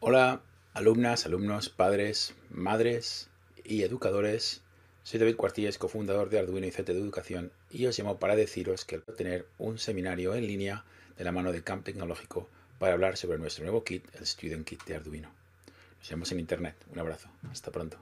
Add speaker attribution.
Speaker 1: Hola, alumnas, alumnos, padres, madres y educadores. Soy David Cuartillas, cofundador de Arduino y CT de Educación, y os llamo para deciros que voy a tener un seminario en línea de la mano de Camp Tecnológico para hablar sobre nuestro nuevo kit, el Student Kit de Arduino. Nos vemos en internet. Un abrazo. Hasta pronto.